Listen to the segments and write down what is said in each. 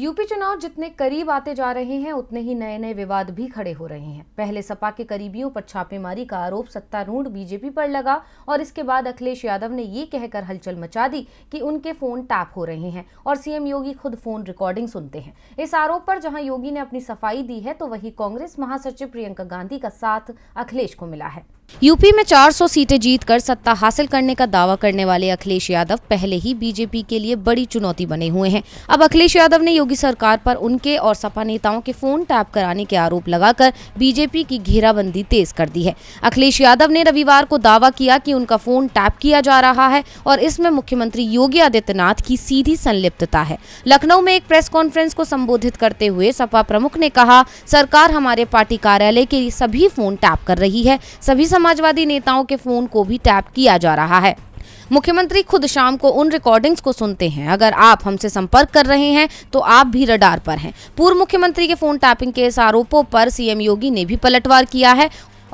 UP चुनाव जितने करीब आते जा रहे हैं उतने ही नए नए विवाद भी खड़े हो रहे हैं पहले सपा के करीबियों पर छापेमारी का आरोप सत्तारूढ़ बीजेपी पर लगा और इसके बाद अखिलेश यादव ने ये कहकर हलचल मचा दी कि उनके फोन टैप हो रहे हैं और सीएम योगी खुद फोन रिकॉर्डिंग सुनते हैं इस आरोप पर जहां योगी ने अपनी सफाई दी है तो वही कांग्रेस महासचिव प्रियंका गांधी का साथ अखिलेश को मिला है यूपी में 400 सीटें जीतकर सत्ता हासिल करने का दावा करने वाले अखिलेश यादव पहले ही बीजेपी के लिए बड़ी चुनौती बने हुए हैं अब अखिलेश यादव ने योगी सरकार पर उनके और सपा नेताओं के फोन टैप कराने के आरोप लगाकर बीजेपी की घेराबंदी तेज कर दी है अखिलेश यादव ने रविवार को दावा किया कि उनका फोन टैप किया जा रहा है और इसमें मुख्यमंत्री योगी आदित्यनाथ की सीधी संलिप्तता है लखनऊ में एक प्रेस कॉन्फ्रेंस को संबोधित करते हुए सपा प्रमुख ने कहा सरकार हमारे पार्टी कार्यालय के सभी फोन टैप कर रही है सभी समाजवादी नेताओं के फोन को भी टैप किया जा रहा है मुख्यमंत्री खुद शाम को उन रिकॉर्डिंग्स को सुनते हैं अगर आप हमसे संपर्क कर रहे हैं तो आप भी रडार पर हैं पूर्व मुख्यमंत्री के फोन टैपिंग के इस आरोपों पर सीएम योगी ने भी पलटवार किया है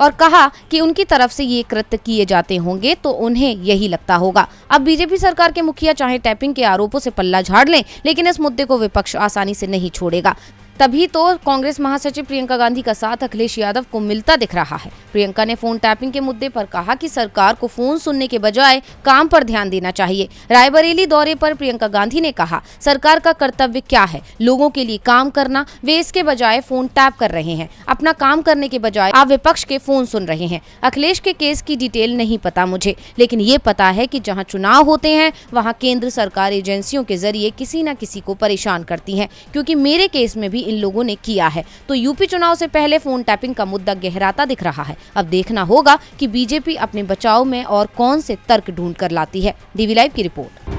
और कहा कि उनकी तरफ से ये कृत्य किए जाते होंगे तो उन्हें यही लगता होगा अब बीजेपी सरकार के मुखिया चाहे टैपिंग के आरोपों से पल्ला झाड़ लें लेकिन इस मुद्दे को विपक्ष आसानी से नहीं छोड़ेगा तभी तो कांग्रेस महासचिव प्रियंका गांधी का साथ अखिलेश यादव को मिलता दिख रहा है प्रियंका ने फोन टैपिंग के मुद्दे पर कहा कि सरकार को फोन सुनने के बजाय काम पर ध्यान देना चाहिए रायबरेली दौरे पर प्रियंका गांधी ने कहा सरकार का कर्तव्य क्या है लोगों के लिए काम करना वे इसके बजाय फोन टैप कर रहे हैं अपना काम करने के बजाय आप विपक्ष के फोन सुन रहे हैं अखिलेश के केस की डिटेल नहीं पता मुझे लेकिन ये पता है की जहाँ चुनाव होते हैं वहाँ केंद्र सरकार एजेंसियों के जरिए किसी न किसी को परेशान करती है क्यूँकी मेरे केस में भी इन लोगों ने किया है तो यूपी चुनाव से पहले फोन टैपिंग का मुद्दा गहराता दिख रहा है अब देखना होगा कि बीजेपी अपने बचाव में और कौन से तर्क ढूंढ कर लाती है डीवी लाइव की रिपोर्ट